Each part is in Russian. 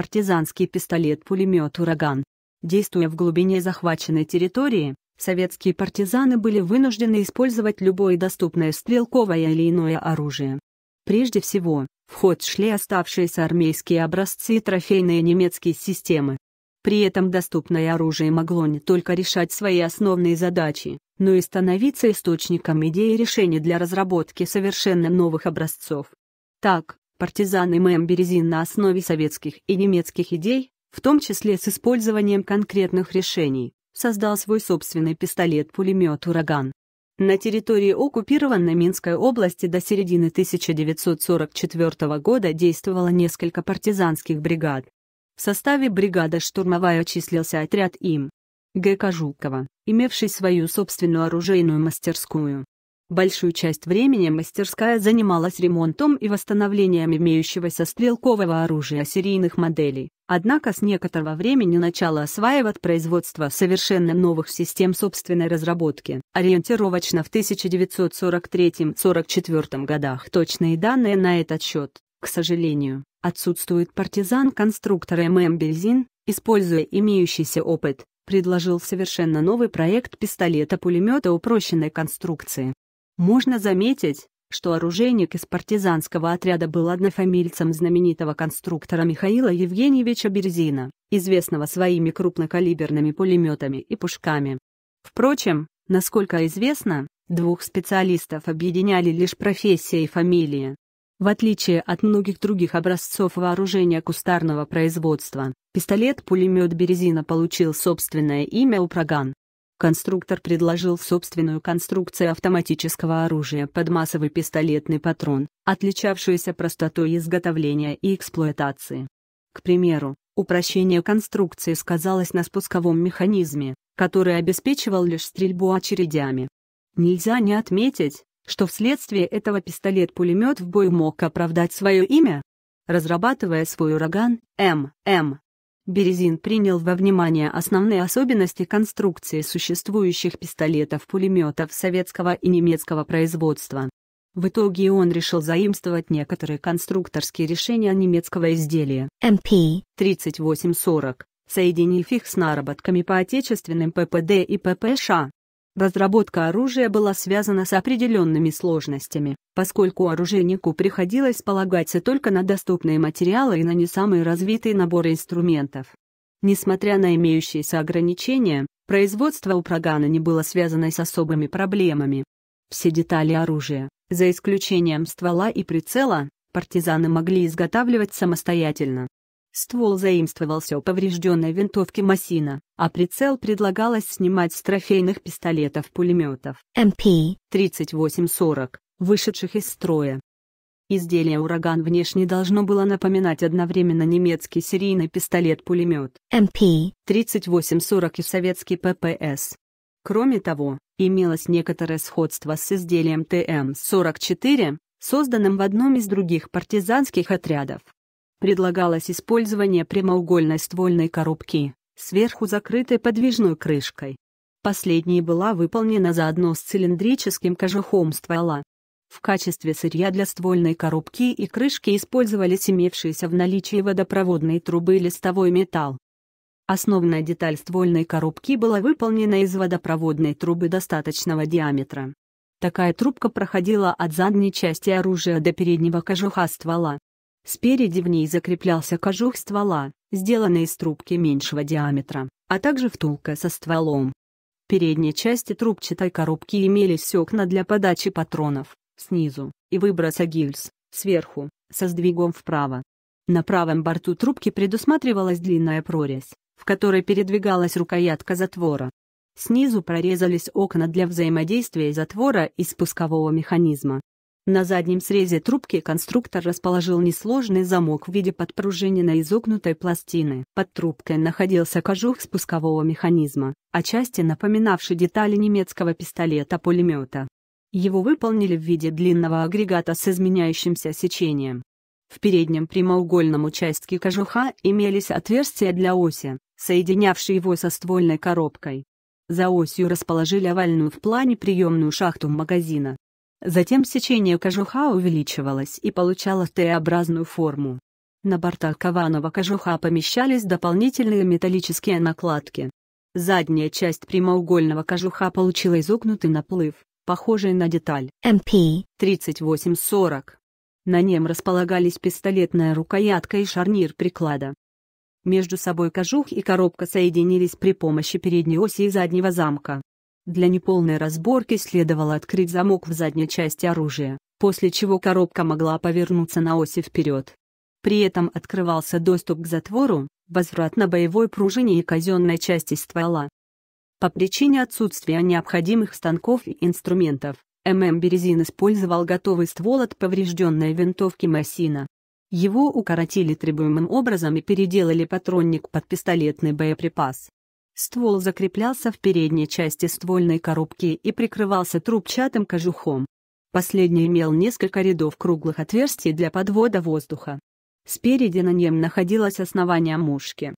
партизанский пистолет-пулемет «Ураган». Действуя в глубине захваченной территории, советские партизаны были вынуждены использовать любое доступное стрелковое или иное оружие. Прежде всего, в ход шли оставшиеся армейские образцы и трофейные немецкие системы. При этом доступное оружие могло не только решать свои основные задачи, но и становиться источником идей и решений для разработки совершенно новых образцов. Так, Партизаны ММ Березин на основе советских и немецких идей, в том числе с использованием конкретных решений, создал свой собственный пистолет-пулемет «Ураган». На территории оккупированной Минской области до середины 1944 года действовало несколько партизанских бригад. В составе бригады штурмовая числился отряд им. Г. Жукова, имевший свою собственную оружейную мастерскую, Большую часть времени мастерская занималась ремонтом и восстановлением имеющегося стрелкового оружия серийных моделей, однако с некоторого времени начало осваивать производство совершенно новых систем собственной разработки. Ориентировочно в 1943-44 годах точные данные на этот счет, к сожалению, отсутствует партизан-конструктор М.М. Бельзин, используя имеющийся опыт, предложил совершенно новый проект пистолета-пулемета упрощенной конструкции. Можно заметить, что оружейник из партизанского отряда был однофамильцем знаменитого конструктора Михаила Евгеньевича Берзина, известного своими крупнокалиберными пулеметами и пушками. Впрочем, насколько известно, двух специалистов объединяли лишь профессия и фамилия. В отличие от многих других образцов вооружения кустарного производства, пистолет-пулемет Березина получил собственное имя «Упраган». Конструктор предложил собственную конструкцию автоматического оружия под массовый пистолетный патрон, отличавшуюся простотой изготовления и эксплуатации. К примеру, упрощение конструкции сказалось на спусковом механизме, который обеспечивал лишь стрельбу очередями. Нельзя не отметить, что вследствие этого пистолет-пулемет в бой мог оправдать свое имя. Разрабатывая свой ураган, ММ, Березин принял во внимание основные особенности конструкции существующих пистолетов, пулеметов советского и немецкого производства. В итоге он решил заимствовать некоторые конструкторские решения немецкого изделия МП-3840, соединив их с наработками по отечественным ППД и ППШ. А. Разработка оружия была связана с определенными сложностями, поскольку оружейнику приходилось полагаться только на доступные материалы и на не самые развитые наборы инструментов. Несмотря на имеющиеся ограничения, производство у Прогана не было связано с особыми проблемами. Все детали оружия, за исключением ствола и прицела, партизаны могли изготавливать самостоятельно. Ствол заимствовался у поврежденной винтовки Масина, а прицел предлагалось снимать с трофейных пистолетов-пулеметов МП-3840, вышедших из строя. Изделие «Ураган» внешне должно было напоминать одновременно немецкий серийный пистолет-пулемет МП-3840 и советский ППС. Кроме того, имелось некоторое сходство с изделием ТМ-44, созданным в одном из других партизанских отрядов предлагалось использование прямоугольной ствольной коробки, сверху закрытой подвижной крышкой. Последняя была выполнена заодно с цилиндрическим кожухом ствола. В качестве сырья для ствольной коробки и крышки использовались имевшиеся в наличии водопроводные трубы и листовой металл. Основная деталь ствольной коробки была выполнена из водопроводной трубы достаточного диаметра. Такая трубка проходила от задней части оружия до переднего кожуха ствола. Спереди в ней закреплялся кожух ствола, сделанный из трубки меньшего диаметра, а также втулка со стволом. В передней части трубчатой коробки имелись окна для подачи патронов, снизу, и выброса гильз, сверху, со сдвигом вправо. На правом борту трубки предусматривалась длинная прорезь, в которой передвигалась рукоятка затвора. Снизу прорезались окна для взаимодействия затвора и спускового механизма, на заднем срезе трубки конструктор расположил несложный замок в виде подпружиненной изогнутой пластины. Под трубкой находился кожух спускового механизма, отчасти напоминавший детали немецкого пистолета-пулемета. Его выполнили в виде длинного агрегата с изменяющимся сечением. В переднем прямоугольном участке кожуха имелись отверстия для оси, соединявшие его со ствольной коробкой. За осью расположили овальную в плане приемную шахту магазина, Затем сечение кожуха увеличивалось и получало Т-образную форму. На бортах кованого кожуха помещались дополнительные металлические накладки. Задняя часть прямоугольного кожуха получила изогнутый наплыв, похожий на деталь MP3840. На нем располагались пистолетная рукоятка и шарнир приклада. Между собой кожух и коробка соединились при помощи передней оси и заднего замка. Для неполной разборки следовало открыть замок в задней части оружия, после чего коробка могла повернуться на оси вперед. При этом открывался доступ к затвору, возврат на боевой пружине и казенной части ствола. По причине отсутствия необходимых станков и инструментов, ММ Березин использовал готовый ствол от поврежденной винтовки Массина. Его укоротили требуемым образом и переделали патронник под пистолетный боеприпас. Ствол закреплялся в передней части ствольной коробки и прикрывался трубчатым кожухом. Последний имел несколько рядов круглых отверстий для подвода воздуха. Спереди на нем находилось основание мушки.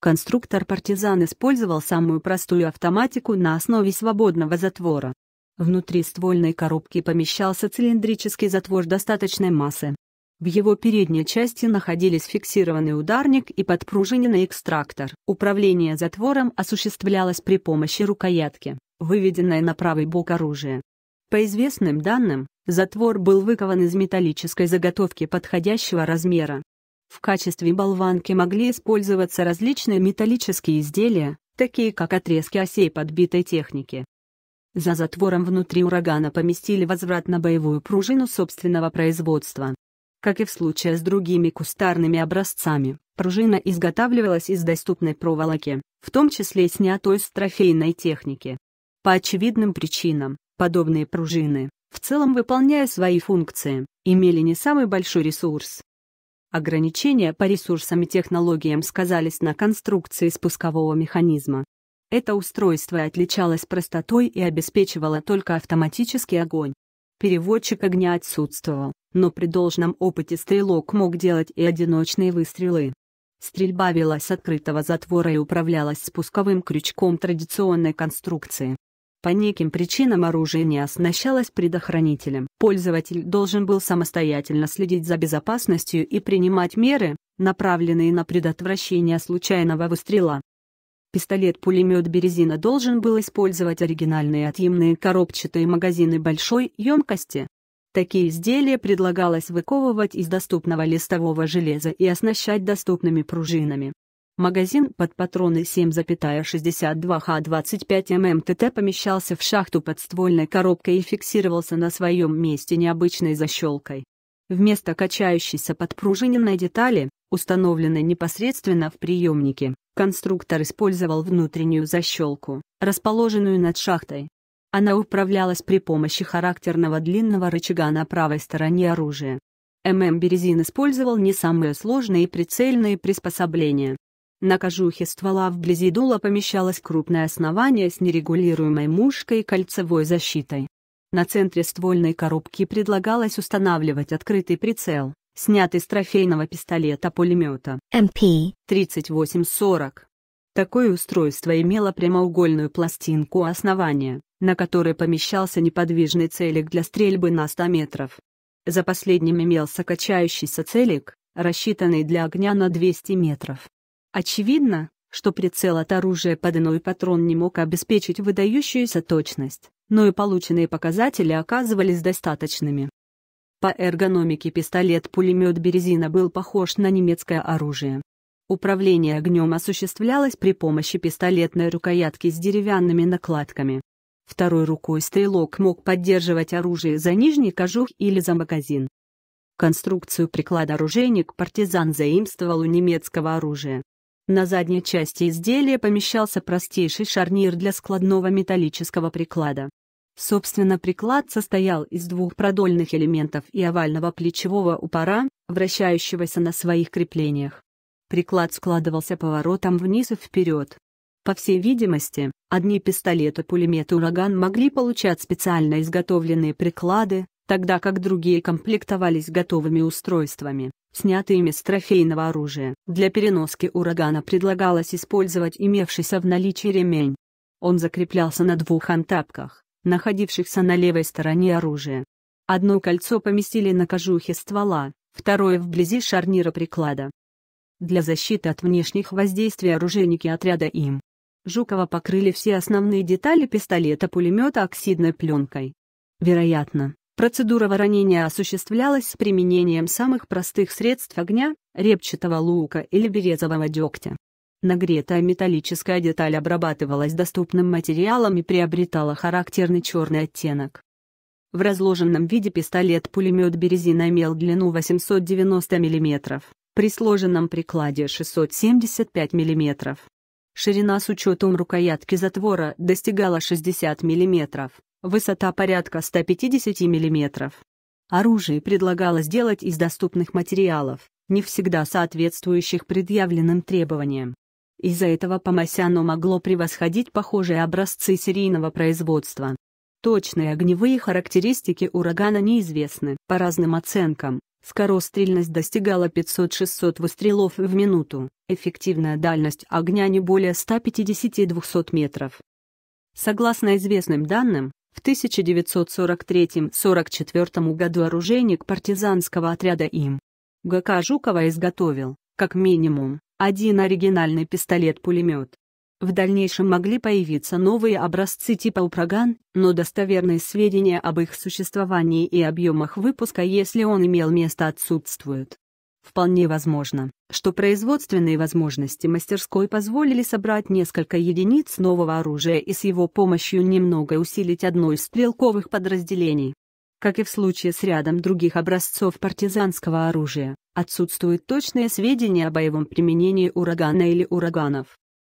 Конструктор «Партизан» использовал самую простую автоматику на основе свободного затвора. Внутри ствольной коробки помещался цилиндрический затвор достаточной массы, в его передней части находились фиксированный ударник и подпружиненный экстрактор. Управление затвором осуществлялось при помощи рукоятки, выведенной на правый бок оружия. По известным данным, затвор был выкован из металлической заготовки подходящего размера. В качестве болванки могли использоваться различные металлические изделия, такие как отрезки осей подбитой техники. За затвором внутри урагана поместили возвратно-боевую пружину собственного производства. Как и в случае с другими кустарными образцами, пружина изготавливалась из доступной проволоки, в том числе снятой с трофейной техники. По очевидным причинам, подобные пружины, в целом выполняя свои функции, имели не самый большой ресурс. Ограничения по ресурсам и технологиям сказались на конструкции спускового механизма. Это устройство отличалось простотой и обеспечивало только автоматический огонь. Переводчик огня отсутствовал, но при должном опыте стрелок мог делать и одиночные выстрелы. Стрельба велась открытого затвора и управлялась спусковым крючком традиционной конструкции. По неким причинам оружие не оснащалось предохранителем. Пользователь должен был самостоятельно следить за безопасностью и принимать меры, направленные на предотвращение случайного выстрела. Пистолет-пулемет «Березина» должен был использовать оригинальные отъемные коробчатые магазины большой емкости, Такие изделия предлагалось выковывать из доступного листового железа и оснащать доступными пружинами. Магазин под патроны 7,62Х25 мм ТТ помещался в шахту под ствольной коробкой и фиксировался на своем месте необычной защелкой. Вместо качающейся подпружиненной детали, установленной непосредственно в приемнике, конструктор использовал внутреннюю защелку, расположенную над шахтой. Она управлялась при помощи характерного длинного рычага на правой стороне оружия. ММ Березин использовал не самые сложные прицельные приспособления. На кожухе ствола вблизи дула помещалось крупное основание с нерегулируемой мушкой и кольцевой защитой. На центре ствольной коробки предлагалось устанавливать открытый прицел, снятый с трофейного пистолета-пулемета МП-3840. Такое устройство имело прямоугольную пластинку основания, на которой помещался неподвижный целик для стрельбы на 100 метров. За последним имелся качающийся целик, рассчитанный для огня на 200 метров. Очевидно, что прицел от оружия под иной патрон не мог обеспечить выдающуюся точность, но и полученные показатели оказывались достаточными. По эргономике пистолет-пулемет Березина был похож на немецкое оружие. Управление огнем осуществлялось при помощи пистолетной рукоятки с деревянными накладками. Второй рукой стрелок мог поддерживать оружие за нижний кожух или за магазин. Конструкцию приклада оружейник партизан заимствовал у немецкого оружия. На задней части изделия помещался простейший шарнир для складного металлического приклада. Собственно, приклад состоял из двух продольных элементов и овального плечевого упора, вращающегося на своих креплениях. Приклад складывался поворотом вниз и вперед. По всей видимости, одни пистолеты-пулеметы «Ураган» могли получать специально изготовленные приклады, тогда как другие комплектовались готовыми устройствами, снятыми с трофейного оружия. Для переноски урагана предлагалось использовать имевшийся в наличии ремень. Он закреплялся на двух антапках, находившихся на левой стороне оружия. Одно кольцо поместили на кожухе ствола, второе вблизи шарнира приклада. Для защиты от внешних воздействий оружейники отряда им Жукова покрыли все основные детали пистолета-пулемета оксидной пленкой. Вероятно, процедура воронения осуществлялась с применением самых простых средств огня, репчатого лука или березового дегтя. Нагретая металлическая деталь обрабатывалась доступным материалом и приобретала характерный черный оттенок. В разложенном виде пистолет-пулемет «Березина» имел длину 890 мм, при сложенном прикладе 675 мм. Ширина с учетом рукоятки затвора достигала 60 мм, высота порядка 150 мм. Оружие предлагалось делать из доступных материалов, не всегда соответствующих предъявленным требованиям. Из-за этого Помасяно могло превосходить похожие образцы серийного производства. Точные огневые характеристики урагана неизвестны, по разным оценкам, Скорострельность достигала 500-600 выстрелов в минуту, эффективная дальность огня не более 150-200 метров. Согласно известным данным, в 1943-44 году оружейник партизанского отряда им. ГК Жукова изготовил, как минимум, один оригинальный пистолет-пулемет, в дальнейшем могли появиться новые образцы типа Упраган, но достоверные сведения об их существовании и объемах выпуска, если он имел место, отсутствуют. Вполне возможно, что производственные возможности мастерской позволили собрать несколько единиц нового оружия и с его помощью немного усилить одно из стрелковых подразделений. Как и в случае с рядом других образцов партизанского оружия, отсутствуют точные сведения о боевом применении урагана или ураганов.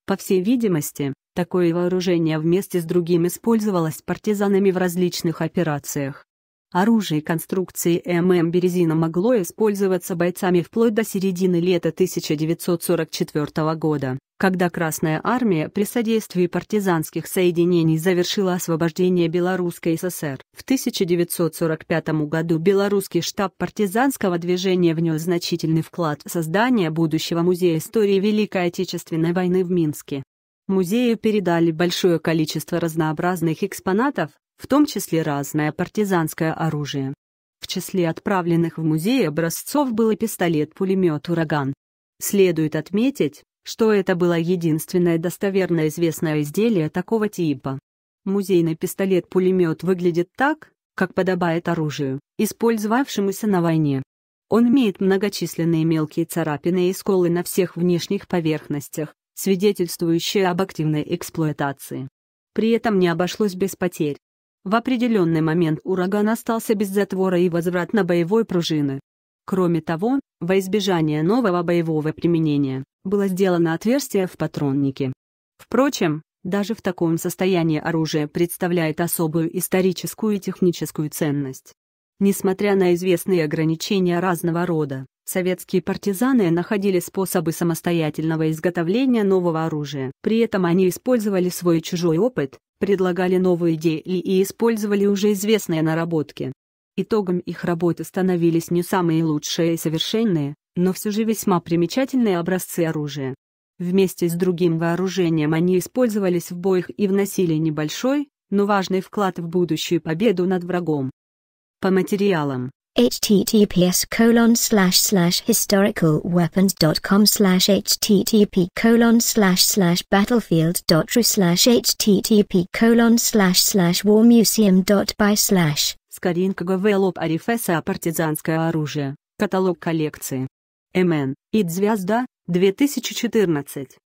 По всей видимости, такое вооружение вместе с другим использовалось партизанами в различных операциях. Оружие конструкции ММ «Березина» могло использоваться бойцами вплоть до середины лета 1944 года, когда Красная Армия при содействии партизанских соединений завершила освобождение Белорусской ССР. В 1945 году белорусский штаб партизанского движения внес значительный вклад в создание будущего Музея истории Великой Отечественной войны в Минске. Музею передали большое количество разнообразных экспонатов, в том числе разное партизанское оружие. В числе отправленных в музей образцов был и пистолет-пулемет «Ураган». Следует отметить, что это было единственное достоверно известное изделие такого типа. Музейный пистолет-пулемет выглядит так, как подобает оружию, использовавшемуся на войне. Он имеет многочисленные мелкие царапины и сколы на всех внешних поверхностях, свидетельствующие об активной эксплуатации. При этом не обошлось без потерь. В определенный момент ураган остался без затвора и возвратно боевой пружины. Кроме того, во избежание нового боевого применения, было сделано отверстие в патроннике. Впрочем, даже в таком состоянии оружие представляет особую историческую и техническую ценность. Несмотря на известные ограничения разного рода, Советские партизаны находили способы самостоятельного изготовления нового оружия. При этом они использовали свой и чужой опыт, предлагали новые идеи и использовали уже известные наработки. Итогом их работы становились не самые лучшие и совершенные, но все же весьма примечательные образцы оружия. Вместе с другим вооружением они использовались в боях и вносили небольшой, но важный вклад в будущую победу над врагом. По материалам https colon slash slash historicalweapons.com slash http colon slash slash battlefield.ru slash http colon slash slash warmuseum.by slash Скоринка Гавелоп Арифеса партизанское оружие. Каталог коллекции. МН. Идзвезда, 2014.